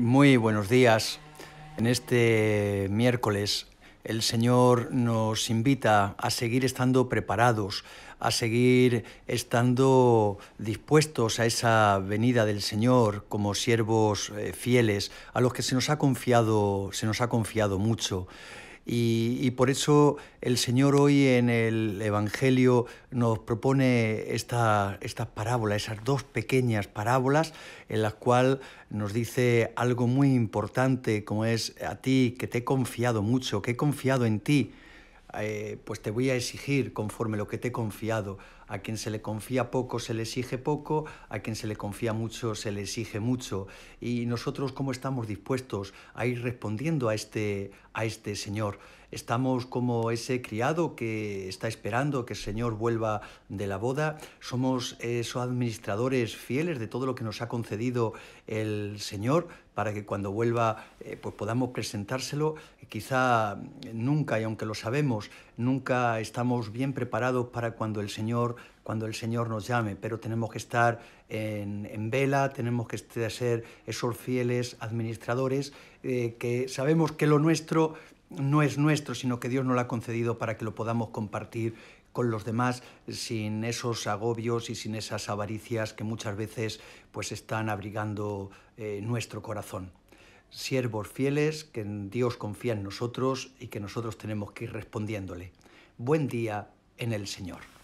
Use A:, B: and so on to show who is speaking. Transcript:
A: Muy buenos días. En este miércoles el Señor nos invita a seguir estando preparados, a seguir estando dispuestos a esa venida del Señor como siervos eh, fieles a los que se nos ha confiado, se nos ha confiado mucho. Y, por eso el Señor hoy en el Evangelio nos propone estas parábolas, esas dos pequeñas parábolas en las cuales nos dice algo muy importante como es a ti que te he confiado mucho, que he confiado en ti eh, pues te voy a exigir conforme lo que te he confiado. A quien se le confía poco se le exige poco, a quien se le confía mucho se le exige mucho. Y nosotros cómo estamos dispuestos a ir respondiendo a este, a este Señor. Estamos como ese criado que está esperando que el Señor vuelva de la boda. Somos esos administradores fieles de todo lo que nos ha concedido el Señor para que cuando vuelva eh, pues podamos presentárselo. Quizá nunca, y aunque lo sabemos, nunca estamos bien preparados para cuando el Señor, cuando el Señor nos llame, pero tenemos que estar en, vela, tenemos que ser esos fieles administradores eh, que sabemos que lo nuestro no es nuestro, sino que Dios nos lo ha concedido para que lo podamos compartir con los demás sin esos agobios y sin esas avaricias que muchas veces pues están abrigando eh, nuestro corazón. Siervos fieles, que Dios confía en nosotros y que nosotros tenemos que ir respondiéndole. Buen día en el Señor.